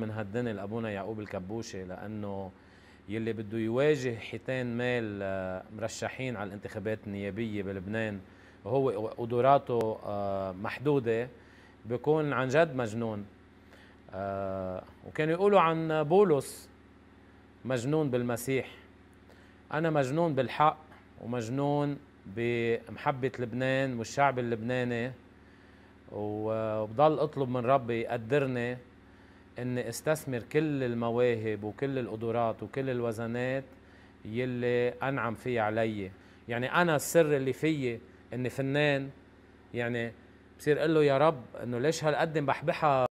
من هالدنيا لابونا يعقوب الكبوشي لانه يلي بده يواجه حيتان مال آه، مرشحين على الانتخابات النيابيه بلبنان وهو قدراته آه، محدوده بيكون عن جد مجنون آه، وكانوا يقولوا عن بولس مجنون بالمسيح انا مجنون بالحق ومجنون بمحبه لبنان والشعب اللبناني وبضل اطلب من ربي يقدرني اني استثمر كل المواهب وكل القدرات وكل الوزنات يلي انعم فيها علي يعني انا السر اللي فيي اني فنان يعني بصير اقول له يا رب انه ليش هالقد مبحبحها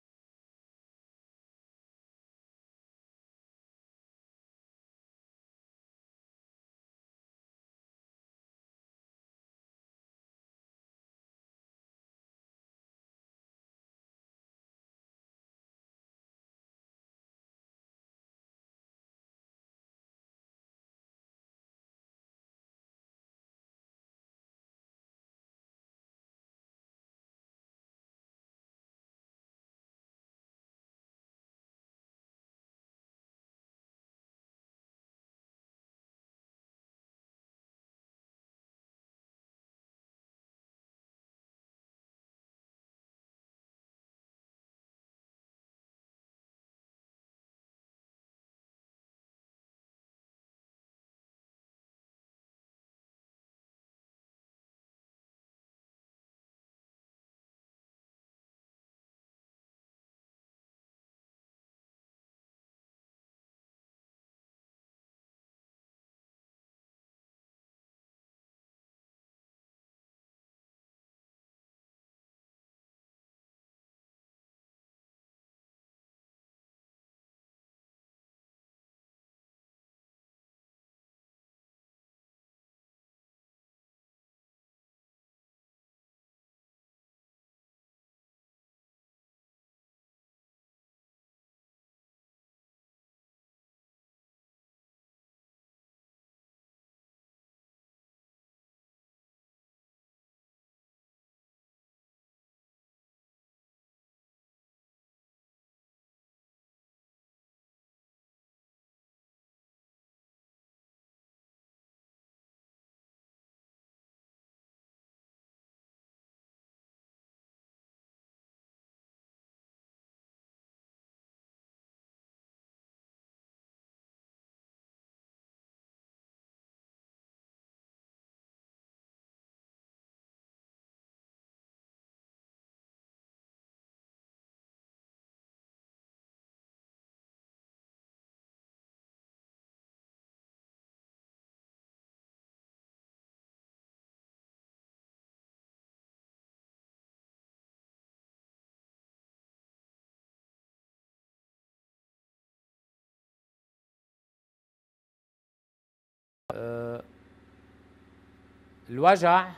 الوجع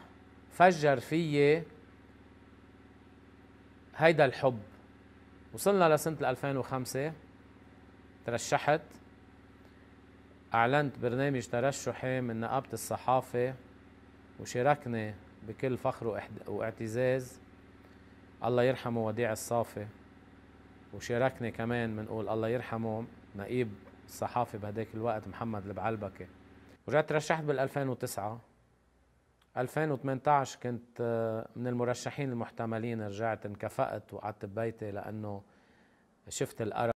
فجر فيي هيدا الحب وصلنا لسنة 2005 ترشحت أعلنت برنامج ترشحي من نقابة الصحافة وشاركني بكل فخر واعتزاز الله يرحمه وديع الصافي وشاركني كمان منقول الله يرحمه نقيب الصحافة بهداك الوقت محمد البعلبكي ورجعت ترشحت بال 2009 2018 كنت آه، من المرشحين المحتملين رجعت انكفأت وقعدت ببيتي لأنه شفت القرف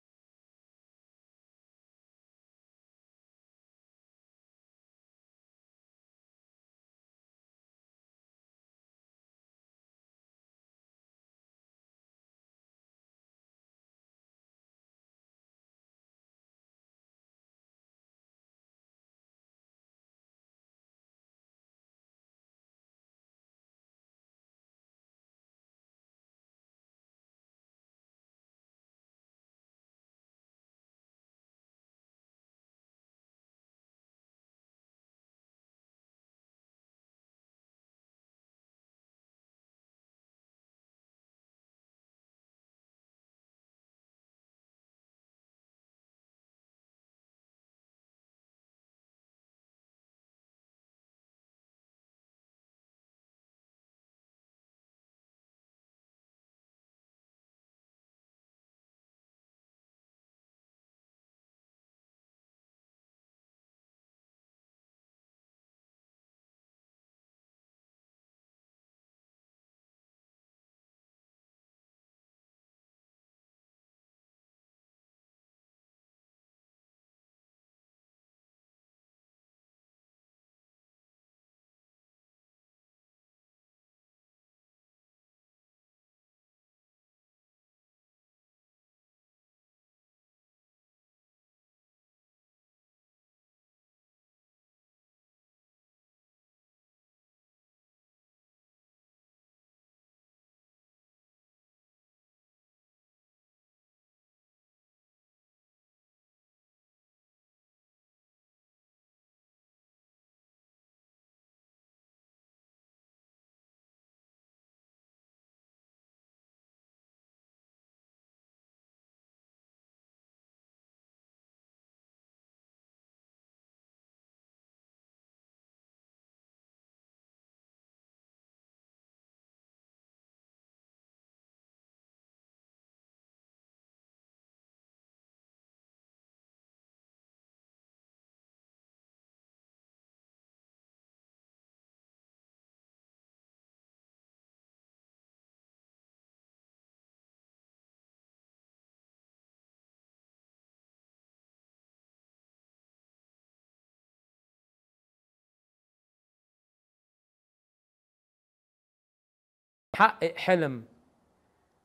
تحقق حلم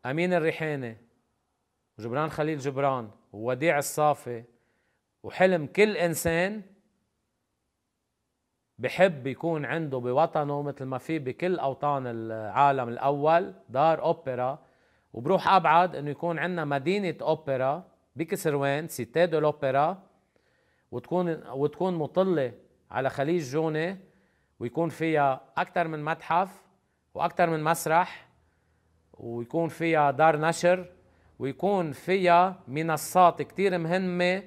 امين الريحاني وجبران خليل جبران ووديع الصافي وحلم كل انسان بحب يكون عنده بوطنه مثل ما في بكل اوطان العالم الاول دار اوبرا وبروح ابعد انه يكون عندنا مدينه اوبرا بكسروان سيتي دو الأوبرا وتكون وتكون مطله على خليج جوني ويكون فيها اكثر من متحف واكثر من مسرح ويكون فيها دار نشر ويكون فيها منصات كثير مهمة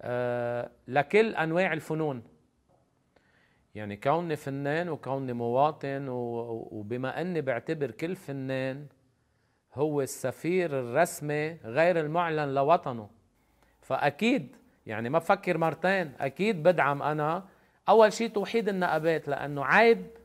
آه، لكل أنواع الفنون يعني كوني فنان وكوني مواطن وبما أني بعتبر كل فنان هو السفير الرسمي غير المعلن لوطنه فأكيد يعني ما بفكر مرتين أكيد بدعم أنا أول شيء توحيد النقابات لأنه عيب